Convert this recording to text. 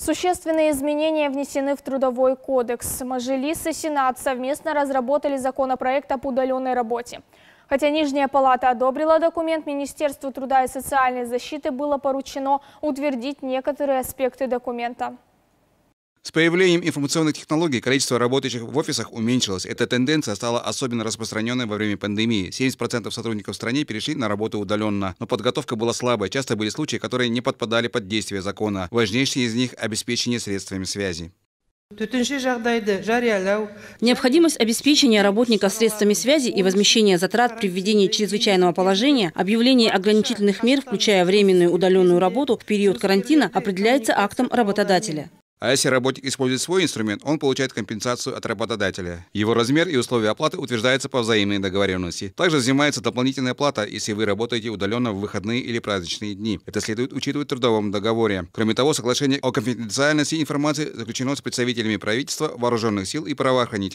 Существенные изменения внесены в Трудовой кодекс. Мажилис и Сенат совместно разработали законопроект об удаленной работе. Хотя Нижняя палата одобрила документ, Министерству труда и социальной защиты было поручено утвердить некоторые аспекты документа. С появлением информационных технологий количество работающих в офисах уменьшилось. Эта тенденция стала особенно распространенной во время пандемии. 70% сотрудников в стране перешли на работу удаленно, но подготовка была слабой. Часто были случаи, которые не подпадали под действие закона. Важнейшие из них – обеспечение средствами связи. Необходимость обеспечения работников средствами связи и возмещения затрат при введении чрезвычайного положения, объявление ограничительных мер, включая временную удаленную работу в период карантина, определяется актом работодателя. А если работник использует свой инструмент, он получает компенсацию от работодателя. Его размер и условия оплаты утверждаются по взаимной договоренности. Также взимается дополнительная плата, если вы работаете удаленно в выходные или праздничные дни. Это следует учитывать в трудовом договоре. Кроме того, соглашение о конфиденциальности информации заключено с представителями правительства, вооруженных сил и правоохранителей.